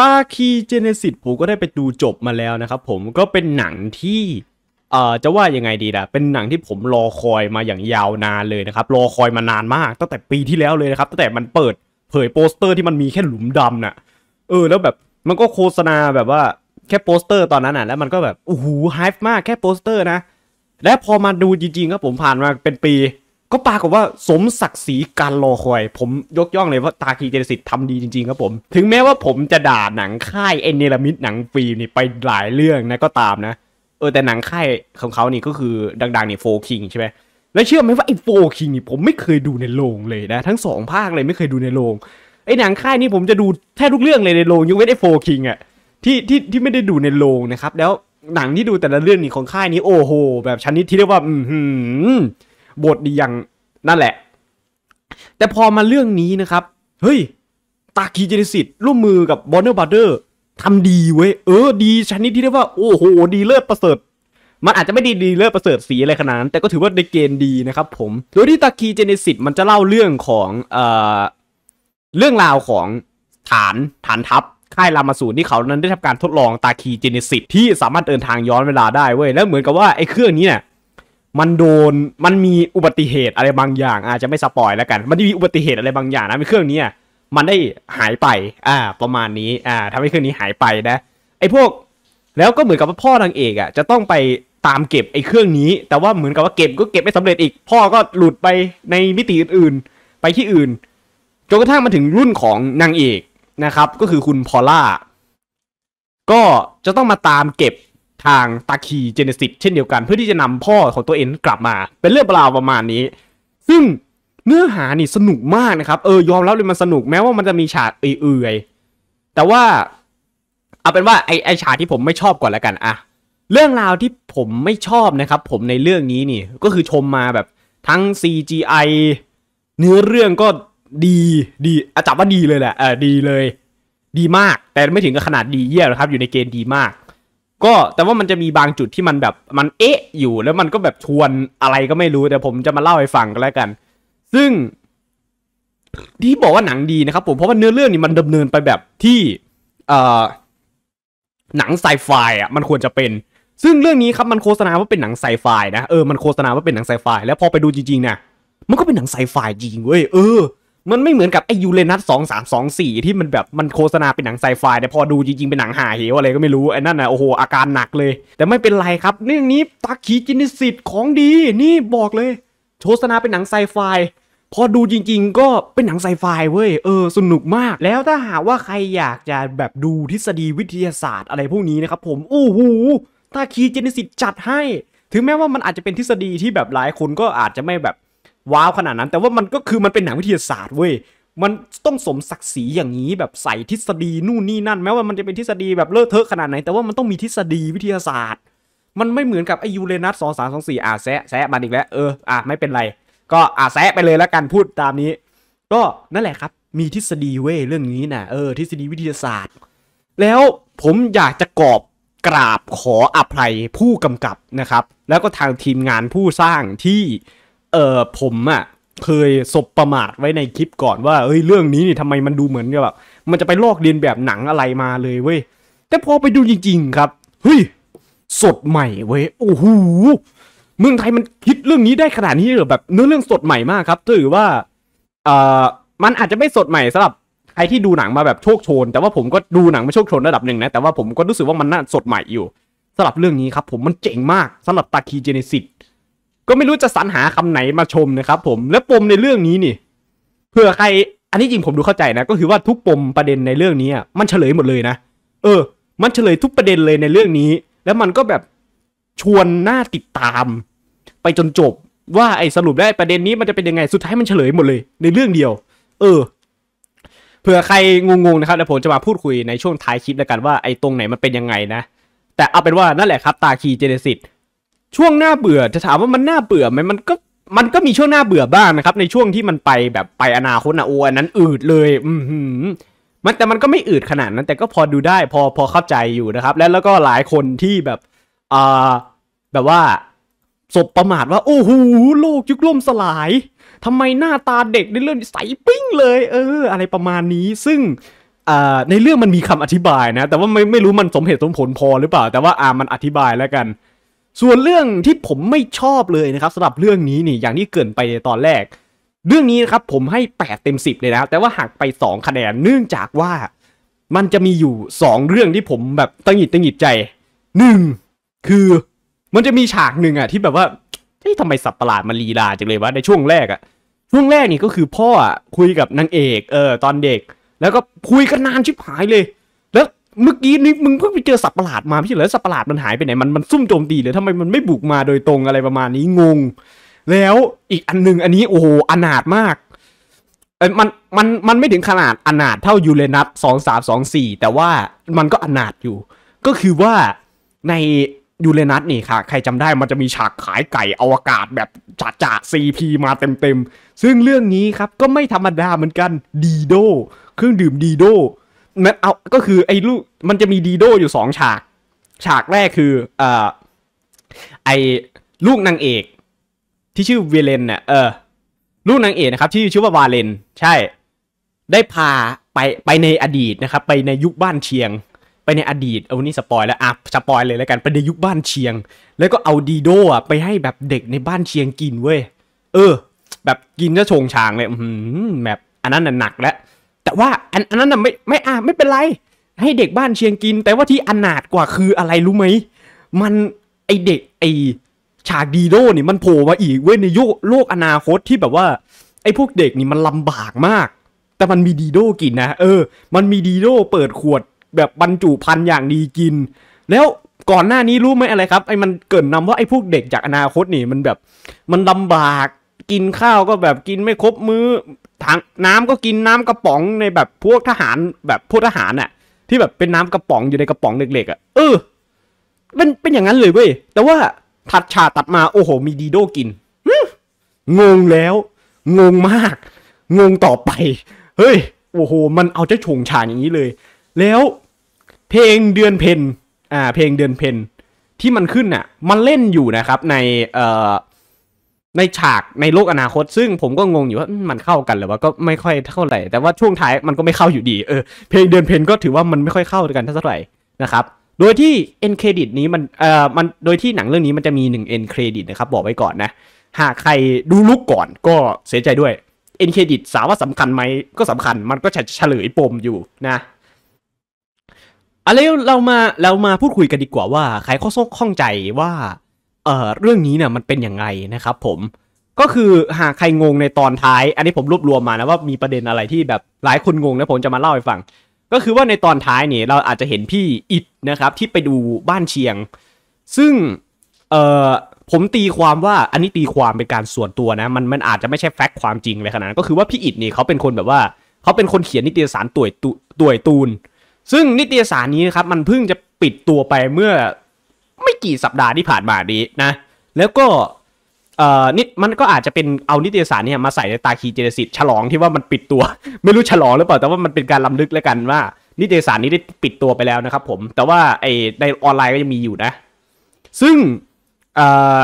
ตาคีเจเนซิสผมก็ได้ไปดูจบมาแล้วนะครับผมก็เป็นหนังที่ เอ่อจะว่ายังไงดีล่ะ เป็นหนังที่ผมรอคอยมาอย่างยาวนานเลยนะครับรอคอยมานานมากตั้งแต่ปีที่แล้วเลยนะครับตั้งแต่มันเปิด เผยโปสเตอร์ที่มันมีแค่หลุมดำน่ะ เออแล้วแบบมันก็โฆษณาแบบว่าแค่โปสเตอร์ตอนนั้นน่ะ แล้วมันก็แบบโอ้โหไฮฟ์มากแค่โปสเตอร์นะและพอมาดูจริงๆครับผมผ่านมาเป็นปีก็ปรากฏว่าสมศักดิ์ศรีการรอคอย ผมยกย่องเลยว่าตาคีเจรสิ์ทำดีจริงๆ ครับผม ถึงแม้ว่าผมจะด่าหนังค่ายเอเนลมิดหนังฟิล์มนี่ ไปหลายเรื่องนะก็ตามนะเออแต่หนังค่ายของเขานี่ก็คือดังๆนี่โฟคิงใช่ไหมแล้วเชื่อไหมว่าไอ้โฟคิงนี่ผมไม่เคยดูในโรงเลยนะ ทั้งสองภาคเลยไม่เคยดูในโรงไอ้หนังค่ายนี่ผมจะดูแทบทุกเรื่องเลยในโรงยกเว้นไอ้โฟคิงอะที่ที่ที่ไม่ได้ดูในโรงนะครับแล้วหนังที่ดูแต่ละเรื่องนี่ของค่ายนี้โอ้โหแบบชั้นนี้ที่เรียกว่าอืมบทดีอย่างนั่นแหละ แต่พอมาเรื่องนี้นะครับ เฮ้ยตาคีเจนิสิตร่วมมือกับบอนเนอร์บาร์เดอร์ทำดีเว้ย เออดีชนิดที่เรียกว่า โอ้โห ดีเลิศประเสริฐมันอาจจะไม่ดี ดีเลิศประเสริฐสีอะไรขนาดนั้นแต่ก็ถือว่าในเกณฑ์ดีนะครับผม โดยที่ตาคีเจนิสิตมันจะเล่าเรื่องของ เอ่อเรื่องราวของฐานฐานทัพ ค่ายรามาสูนที่เขานั้นได้ทำการทดลองตาคีเจนิสิตที่สามารถเดินทางย้อนเวลาได้เว้ยแล้วเหมือนกับว่าไอ้เครื่องนี้เนี่ยมันโดน มันมีอุบัติเหตุอะไรบางอย่าง อาจจะไม่สปอยแล้วกัน มันมีอุบัติเหตุอะไรบางอย่างนะในเครื่องนี้มันได้หายไป อ่าประมาณนี้อ่าทำให้เครื่องนี้หายไปนะไอ้พวกแล้วก็เหมือนกับว่าพ่อนางเอกอ่ะจะต้องไปตามเก็บไอ้เครื่องนี้ แต่ว่าเหมือนกับว่าเก็บก็เก็บไม่สำเร็จอีกพ่อก็หลุดไปในมิติอื่นๆไปที่อื่นจนกระทั่งมาถึงรุ่นของนางเอกนะครับ ก็คือคุณพอล่า ก็จะต้องมาตามเก็บทางตาคีเจเนซิสเช่นเดียวกัน เพื่อที่จะนำพ่อของตัวเองกลับมา เป็นเรื่องราวประมาณนี้ ซึ่งเนื้อหานี่สนุกมากนะครับ เออยอมรับเลยมันสนุกแม้ว่ามันจะมีฉากเอื่อยแต่ว่าเอาเป็นว่าไอไอฉากที่ผมไม่ชอบก่อนแล้วกันอะเรื่องราวที่ผมไม่ชอบนะครับ ผมในเรื่องนี้นี่ก็คือชมมาแบบทั้ง CGI เนื้อเรื่องก็ดี ดีอาจับว่าดีเลยแหละเออดีเลย ดีมาก แต่ไม่ถึงกับขนาดดีเยี่ยมนะครับ อยู่ในเกณฑ์ดีมากก็แต่ว่ามันจะมีบางจุดที่มันแบบ มันเอ๊ะ อยู่แล้วมันก็แบบชวนอะไรก็ไม่รู้ แต่ผมจะมาเล่าให้ฟังก็แล้วกัน ซึ่งที่บอกว่าหนังดีนะครับผมเพราะว่าเนื้อเรื่องนี้มันดำเนินไปแบบที่ เอ่อหนังไซไฟอ่ะมันควรจะเป็น ซึ่งเรื่องนี้ครับมันโฆษณาว่าเป็นหนังไซไฟนะเออมันโฆษณาว่าเป็นหนังไซไฟแล้วพอไปดูจริงๆนะมันก็เป็นหนังไซไฟจริงเว้ยเออมันไม่เหมือนกับไอยูเรนัสสองสามสองสี่ที่มันแบบมันโฆษณาเป็นหนังไซไฟแต่พอดูจริงๆเป็นหนังหาเหวอะไรก็ไม่รู้ ไอ้นั่นนะโอ้โหอาการหนักเลย แต่ไม่เป็นไรครับเรื่องนี้ตาคีจินิสิตของดี นี่บอกเลย โฆษณาเป็นหนังไซไฟพอดูจริงๆก็เป็นหนังไซไฟเว้ยเออสนุกมาก แล้วถ้าหากว่าใครอยากจะแบบดูทฤษฎีวิทยาศาสตร์อะไรพวกนี้นะครับ ผมโอ้โหตาคีเจนิสิตจัดให้ ถึงแม้ว่ามันอาจจะเป็นทฤษฎีที่แบบหลายคนก็อาจจะไม่แบบว้าวขนาดนั้นแต่ว่ามันก็คือมันเป็นหนังวิทยาศาสตร์เว้ยมันต้องสมศักดิ์ศรีอย่างนี้ แบบใส่ทฤษฎีนู่นนี่นั่นแม้ว่ามันจะเป็นทฤษฎีแบบเลอะเทอะขนาดไหนแต่ว่ามันต้องมีทฤษฎีวิทยาศาสตร์ มันไม่เหมือนกับไอยูเรนัสสองสามสองสี่อ่ะแซะแซะมาอีกแล้วเอออ่ะไม่เป็นไร ก็อ่ะแซะไปเลยแล้วกันพูดตามนี้ ก็นั่นแหละครับ มีทฤษฎีเว้ยเรื่องนี้นะเออทฤษฎีวิทยาศาสตร์แล้วผมอยากจะกอบกราบขออภัยผู้กำกับนะครับ แล้วก็ทางทีมงานผู้สร้างที่เออผมอะเคยสบประมาทไว้ในคลิปก่อนว่า เอ้ย เรื่องนี้นี่ทำไมมันดูเหมือนแบบมันจะไปลอกเรียนแบบหนังอะไรมาเลยเว้ยแต่พอไปดูจริงๆครับเฮ้ยสดใหม่เว้ยโอ้โหเมืองไทยมันคิดเรื่องนี้ได้ขนาดนี้เหรอแบบเนื้อเรื่องสดใหม่มากครับถือว่าเอ่อมันอาจจะไม่สดใหม่สำหรับใครที่ดูหนังมาแบบโชคโชน แต่ว่าผมก็ดูหนังมาโชคโชนระดับหนึ่งนะแต่ว่าผมก็รู้สึกว่ามันน่าสดใหม่อยู่สำหรับเรื่องนี้ครับ ผมมันเจ๋งมากสำหรับตาคีเจเนซิสก็ไม่รู้จะสรรหาคำไหนมาชมนะครับผมและปมในเรื่องนี้นี่เผื่อใครอันนี้จริงผมดูเข้าใจนะก็คือว่าทุกปมประเด็นในเรื่องนี้มันเฉลยหมดเลยนะเออ มันเฉลยทุกประเด็นเลยในเรื่องนี้ แล้วมันก็แบบชวนน่าติดตาม ไปจนจบ ว่าไอ้สรุปได้ประเด็นนี้มันจะเป็นยังไงสุดท้ายมันเฉลยหมดเลย ในเรื่องเดียว เออเผื่อใครงงๆนะครับเดี๋ยวผมจะมาพูดคุยในช่วงท้ายคลิปแล้วกันว่าไอ้ตรงไหนมันเป็นยังไงนะแต่เอาเป็นว่านั่นแหละครับ ตาคีเจเนซิสช่วงหน้าเบื่อ จะถามว่ามันน่าเบื่อไหมมันก็มันก็มีช่วงหน้าเบื่อบ้างนะครับ ในช่วงที่มันไปแบบไปอนาคตนะโอ้อันนั้นอืดเลย อืมมันแต่มันก็ไม่อืดขนาดนั้น แต่ก็พอดูได้พอพอเข้าใจอยู่นะครับ แล้วแล้วก็หลายคนที่แบบอ่าแบบว่าสบประมาทว่า โอ้โหโลกยุคล่มสลายทำไมหน้าตาเด็กในเรื่องใสปิ้งเลย เออ อะไรประมาณนี้ ซึ่งในเรื่องมันมีคำอธิบายนะ แต่ว่าไม่ไม่รู้มันสมเหตุสมผลพอหรือเปล่า แต่ว่าอ่ามันอธิบายแล้วกันส่วนเรื่องที่ผมไม่ชอบเลยนะครับสำหรับเรื่องนี้นี่อย่างที่เกินไปในตอนแรก เรื่องนี้นะครับผมให้ 8 เต็ม 10เลยนะแต่ว่าหักไป 2 คะแนนเนื่องจากว่ามันจะมีอยู่ 2 เรื่องที่ผมแบบตังหิดตังหิดใจ 1. คือมันจะมีฉากหนึ่งอะที่แบบว่าเฮ้ยทำไมสับประหลาดมันลีลาจังเลยวะในช่วงแรกอะช่วงแรกนี่ก็คือพ่อคุยกับนางเอกเออตอนเด็ก แล้วก็คุยกันนานชิบหายเลยเมื่อกี้นี่มึงเพิ่งไปเจอสั์ประหลาดมาพี่เหรอสั์ประหลาดมันหายไปไหนมันมันซุ่มโจมตีเลยทำไมมันไม่บุกมาโดยตรงอะไรประมาณนี้งง แล้วอีกอันหนึ่งอันนี้โอ้โหอนาถมากเอ้มันมันมันไม่ถึงขนาดอนาถเท่ายูเรนัสสองสามสองสี่แต่ว่ามันก็อนาถอยู่ ก็คือว่าในยูเรนัสนี่ค่ะ ใครจำได้มันจะมีฉากขายไก่อวกาศแบบจัดจ่าซีพีมาเต็มเต็มซึ่งเรื่องนี้ครับก็ไม่ธรรมดาเหมือนกันดีโดเครื่องดื่มดีโดมันเอา ก็คือไอ้ลูก มันจะมีดีโดอยู่สองฉาก ฉากแรกคือ เอ่อไอ้ลูกนางเอก ที่ชื่อเวเลนเนี่ย เออ ลูกนางเอกนะครับที่ชื่อว่าวาเลน ใช่ ได้พาไปไปในอดีตนะครับไปในยุคบ้านเชียง ไปในอดีต เอานี้สปอยแล้ว อ่ะสปอยเลยแล้วกัน ไปในยุคบ้านเชียง แล้วก็เอาดีโดอ่ะไปให้แบบเด็กในบ้านเชียงกินเว้ย เออ แบบกินจะชงชางเลยแบบอันนั้นน่ะหนักแล้วแต่ว่าอันนั้นน่ะไม่ไม่อ่าไม่เป็นไร ให้เด็กบ้านเชียงกินแต่ว่าที่อนาถกว่าคืออะไรรู้ไหมมันไอเด็กไอฉากดีโดนี่มันโผล่มาอีกเว้ยในโุคโลกอนาคตที่แบบว่า ไอพวกเด็กนี่มันลำบากมาก แต่มันมีดีโดกินนะเออ มันมีดีโดเปิดขวดแบบบรรจุพันอย่างดีกิน แล้วก่อนหน้านี้รู้ไหมอะไรครับไอมันเกิดนำว่าไอพวกเด็กจากอนาคตนี่มันแบบ มันลำบากกินข้าวก็แบบกินไม่ครบมือ้อถังน้ำก็กินน้ำกระป๋องในแบบพวกทหารแบบพวกทหารน่ะ ที่แบบเป็นน้ำกระป๋องอยู่ในกระป๋องเล็กๆอ่ะเออเป็นเป็นอย่างนั้นเลยเว้ยแต่ว่าถัดฉากตัดมา โอ้โห มีดีโดกินงงแล้ว งงมาก งงต่อไปเฮ้ย โอ้โห มันเอาจะฉงฉานอย่างนี้เลย แล้วเพลงเดือนเพนอ่า เพลงเดือนเพนที่มันขึ้นน่ะ มันเล่นอยู่นะครับ ในเอ่อในฉากในโลกอนาคต ซึ่งผมก็งงอยู่ว่ามันเข้ากันหรือว่าก็ไม่ค่อยเท่าไหร่ แต่ว่าช่วงท้ายมันก็ไม่เข้าอยู่ดี เออเพลงเดินเพนก็ถือว่ามันไม่ค่อยเข้ากันเท่าไหร่นะครับ โดยที่เอ็นเครดิต นี้มันเอ่อมันโดยที่หนังเรื่องนี้มันจะมี1อ็นเครดิตนะครับบอกไว้ก่อนนะ หากใครดูลุกก่อนก็เสียใจด้วยเอ็นเครดิตสาว่าสำคัญไหมก็สำคัญมันก็จะเฉลยปมอยู่นะอะไรเรามาเรามาพูดคุยกันดีกว่าว่า ใครข้อข้องใจว่าเอ่อเรื่องนี้เนี่ยมันเป็นยังไงนะครับผมก็คือหากใครงงในตอนท้าย อันนี้ผมรวบรวมมานะว่ามีประเด็นอะไรที่แบบหลายคนงงนะผมจะมาเล่าให้ฟัง ก็คือว่าในตอนท้ายเนี่ยเราอาจจะเห็นพี่อิดนะครับ ที่ไปดูบ้านเชียง ซึ่งเอ่อผมตีความว่าอันนี้ตีความเป็นการส่วนตัวนะ มันมันอาจจะไม่ใช่แฟกต์ความจริงเลยขนาดนั้นก็คือว่าพี่อิดนี่เขาเป็นคนแบบว่าเขาเป็นคนเขียนนิตยสารต่วยต่วยตูนซึ่งนิตยสารนี้นะครับมันเพิ่งจะปิดตัวไปเมื่อไม่กี่สัปดาห์ที่ผ่านมานี้นะ แล้วก็เอ่อนี่มันก็อาจจะเป็นเอานิตยสารเนี่ยมาใส่ในตาคีเจสนซิ์ฉลอง ที่ว่ามันปิดตัว ไม่รู้ฉลองหรือเปล่าแต่ว่ามันเป็นการลำลึกแล้วกันว่า นิตยสารนี้ได้ปิดตัวไปแล้วนะครับ ผมแต่ว่าไอในออนไลน์ก็ยังมีอยู่นะ ซึ่งเอ่อ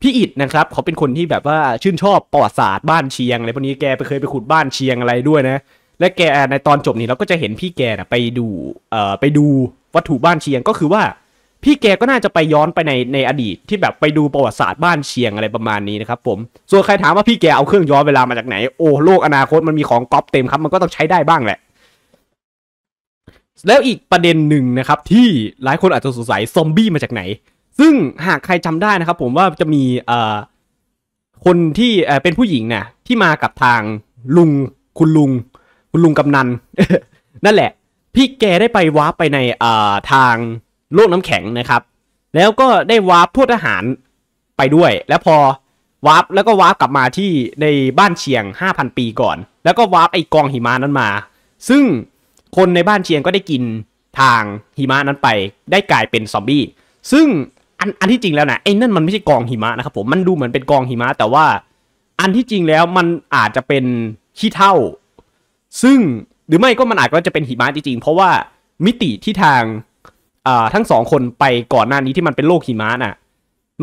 พี่อิดนะครับเขาเป็นคนที่แบบว่า ชื่นชอบประวัติศาสตร์บ้านเชียงอะไรพวกนี้แกไปเคยไปขุดบ้านเชียงอะไรด้วยนะและแกในตอนจบนี่เราก็จะเห็นพี่แกนะไปดูเอ่อไปดูวัตถุบ้านเชียงก็คือว่าพี่แกก็น่าจะไปย้อนไปในในอดีต ที่แบบไปดูประวัติศาสตร์บ้านเชียงอะไรประมาณนี้นะครับ ผม ส่วนใครถามว่าพี่แกเอาเครื่องย้อนเวลามาจากไหนโอ้โลกอนาคตมันมีของก๊อปเต็มครับมันก็ต้องใช้ได้บ้างแหละ แล้วอีกประเด็นหนึ่งนะครับ ที่หลายคนอาจจะสงสัยซอมบี้มาจากไหน ซึ่งหากใครจำได้นะครับ ผมว่าจะมีเอ่อคนที่เอ่อเป็นผู้หญิงนะ่ะที่มากับทางลุงคุณลุง คุณลุงกำนันนั่นแหละ พี่แกได้ไปวาร์ปไปในอ่าทางโลกน้ำแข็งนะครับ แล้วก็ได้วาร์ปทวกทหารไปด้วย แล้วพอวาร์ปแล้วก็วาร์ปกลับมาที่ในบ้านเชียง 5,000 ปีก่อน แล้วก็วาร์ปไอกองหิมะนั้นมา ซึ่งคนในบ้านเชียงก็ได้กินทางหิมะนั้นไป ได้กลายเป็นซอมบี้ ซึ่งอันอันที่จริงแล้วนะไอ้นั่นมันไม่ใช่กองหิมะนะครับผม มันดูเหมือนเป็นกองหิมะ แต่ว่าอันที่จริงแล้วมันอาจจะเป็นขี้เท่า ซึ่งหรือไม่ก็มันอาจก็จะเป็นหิมะจริงๆ เพราะว่ามิติที่ทางอ่าทั้งสองคนไปก่อนหน้านี้ที่มันเป็นโลกหิมะน่ะ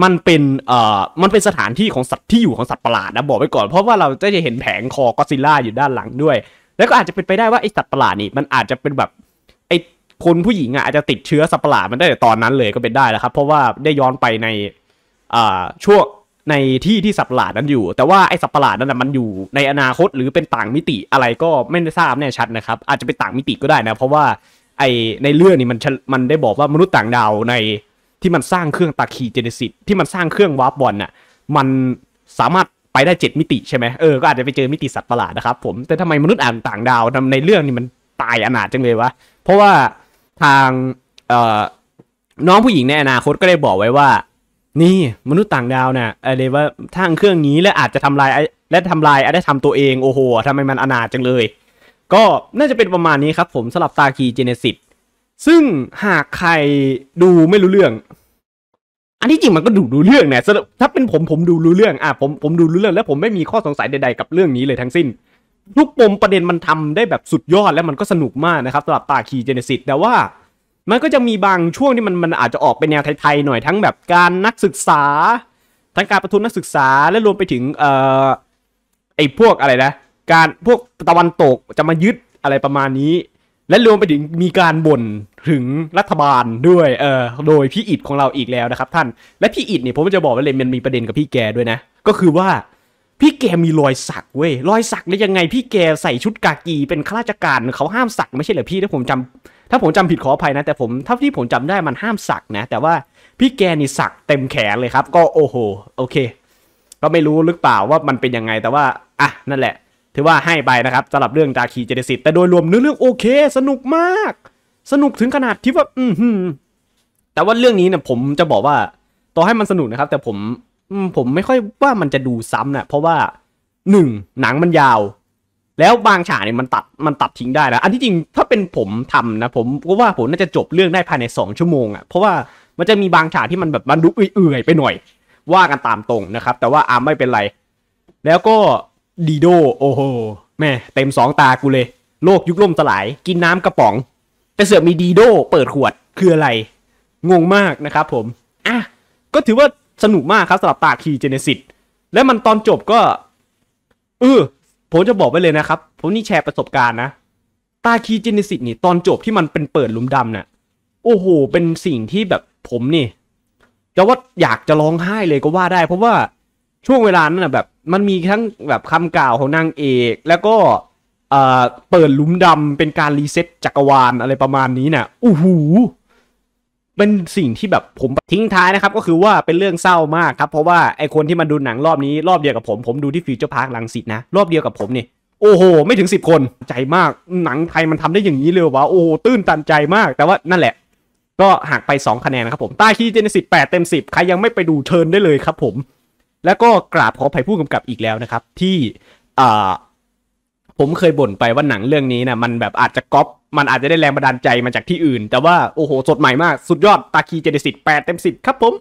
มันเป็นเอ่อมันเป็นสถานที่ของสัตว์ที่อยู่ของสัตว์ประหลาดนะบอกไว้ก่อนเพราะว่าเราจะเห็นแผงคอกอซิล่าอยู่ด้านหลังด้วย แล้วก็อาจจะเป็นไปได้ว่าไอสัตว์ประหลาดนี่มันอาจจะเป็นแบบไอคนผู้หญิงอ่ะอาจจะติดเชื้อสัตว์ประหลาดมันได้แต่ตอนนั้นเลยก็เป็นได้นะครับ เพราะว่าได้ย้อนไปในอ่าช่วงในที่ที่สัตว์ประหลาดนั้นอยู่ แต่ว่าไอสัตว์ประหลาดนั้นมันอยู่ในอนาคตหรือเป็นต่างมิติอะไรก็ไม่ได้ทราบแน่ชัดนะครับ อาจจะเป็นต่างมิติก็ได้นะ เพราะว่าไอในเรื่องนี่มันมันได้บอกว่ามนุษย์ต่างดาวในที่มันสร้างเครื่องตาคีเจเนซิสที่มันสร้างเครื่องวาร์ปบอลน่ะมันสามารถไปได้เจ็ดมิติใช่ไหมเออก็อาจจะไปเจอมิติสัตว์ประหลาดนะครับผมแต่ทำไมมนุษย์อ่านต่างดาวในเรื่องนี่มันตายอนาจังเลยวะเพราะว่าทางเอ่อน้องผู้หญิงในอนาคตก็ได้บอกไว้ว่านี่มนุษย์ต่างดาวนะ่ะอะไรว่าทั้งเครื่องนี้และอาจจะทำลายและทำลายอาจจะทำตัวเองโอ้โหทำไมมันอนาจังเลยก็น่าจะเป็นประมาณนี้ครับ ผมสลับตาคีเจเนซิสซึ่งหากใครดูไม่รู้เรื่อง อันที่จริงมันก็ดูรู้เรื่องนะถ้าเป็นผมผมดูรู้เรื่อง อ่ะผมผมดูรู้เรื่องแล้วผมไม่มีข้อสงสัยใดๆ กับเรื่องนี้เลยทั้งสิ้น ทุกปมประเด็นมันทำได้แบบสุดยอดและมันก็สนุกมากนะครับสำหรับตาคีเจเนซิสแต่ว่ามันก็จะมีบางช่วงที่มันมันอาจจะออกเป็นแนวไทยๆหน่อยทั้งแบบการนักศึกษาทั้งการประทุนนักศึกษา และรวมไปถึงเอ่อไอ้พวกอะไรนะการพวกตะวันตกจะมายึดอะไรประมาณนี้ และรวมไปถึงมีการบ่นถึงรัฐบาลด้วยเออโดยพี่อิดของเราอีกแล้วนะครับท่าน และพี่อิดเนี่ยผมจะบอกว่าเลยมันมีประเด็นกับพี่แกด้วยนะ ก็คือว่าพี่แกมีรอยสักเว้ยรอยสักได้ยังไงพี่แกใส่ชุดกากี เป็นข้าราชการเขาห้ามสักไม่ใช่เหรอพี่ถ้าผมจำ ถ้าผมจำผิดขออภัยนะแต่ผมถ้าที่ผมจำได้มันห้ามสักนะ แต่ว่าพี่แกนี่สักเต็มแขนเลยครับ ก็โอ้โหโอเคก็ไม่รู้หรือเปล่าว่ามันเป็นยังไงแต่ว่าอ่ะนั่นแหละถือว่าให้ไปนะครับสำหรับเรื่องดาคีเจเดซิตแต่โดยรวมเนื้อเรื่องโอเคสนุกมาก สนุกถึงขนาดที่ว่าอืมแต่ว่าเรื่องนี้เนี่ยผมจะบอกว่าต่อให้มันสนุกนะครับแต่ผมผมไม่ค่อยว่ามันจะดูซ้ำนะเพราะว่าหนึ่งหนังมันยาว แล้วบางฉากเนี่ยมันตัดมันตัดทิ้งได้นะอันที่จริงถ้าเป็นผมทำนะผมก็ว่าผมน่าจะจบเรื่องได้ภายใน 2 ชั่วโมงอะ่ะเพราะว่ามันจะมีบางฉากที่มันแบบมันดูเอื่อยไปหน่อย ว่ากันตามตรงนะครับ แต่ว่าอาไม่เป็นไรแล้วก็ดีโดโอ้โห แม่เต็มสองตากูเลย โลกยุคล่มสลาย กินน้ำกระป๋อง แต่เสือมีดีโด เปิดขวดคืออะไร งงมากนะครับผมอ่ะก็ถือว่าสนุกมากครับสำหรับตาคีเจเนซิสและมันตอนจบก็เออผมจะบอกไว้เลยนะครับ ผมนี่แชร์ประสบการณ์นะ ตาคีเจเนซิสนี่ ตอนจบที่มันเป็นเปิดลุมดำเนะ่ยโอ้โห เป็นสิ่งที่แบบผมนี่จะว่าอยากจะร้องไห้เลยก็ว่าได้ เพราะว่าช่วงเวลานั้นนะแบบมันมีทั้งแบบคำกล่าวของนางเอก แล้วก็เอ่อเปิดลุมดำเป็นการรีเซ็ตจักรวาลอะไรประมาณนี้นี่ะ อู้หูเป็นสิ่งที่แบบผมทิ้งท้ายนะครับ ก็คือว่าเป็นเรื่องเศร้ามากครับ เพราะว่าไอคนที่มาดูหนังรอบนี้รอบเดียวกับผม ผมดูที่ฟิวเจอร์พาร์คลังสิตนะ รอบเดียวกับผมเนี่ยโอ้โหไม่ถึง 10 คนใจมากหนังไทยมันทำได้อย่างนี้เลยวะโอ้โหตื้นตันใจมาก แต่ว่านั่นแหละ ก็หักไป2คะแนนนะครับผมใต้คีเจนสิบแปดเต็มสิบใครยังไม่ไปดูเชิญได้เลยครับ ผมแล้วก็กราบขอภัยผู้กำกับอีกแล้วนะครับ ที่ผมเคยบ่นไปว่าหนังเรื่องนี้นะมันแบบอาจจะก๊อปมันอาจจะได้แรงบันดาลใจมาจากที่อื่น แต่ว่า โอ้โห สดใหม่มากสุดยอด ตาคีเจเิสิตแปดเต็มสิบครับผม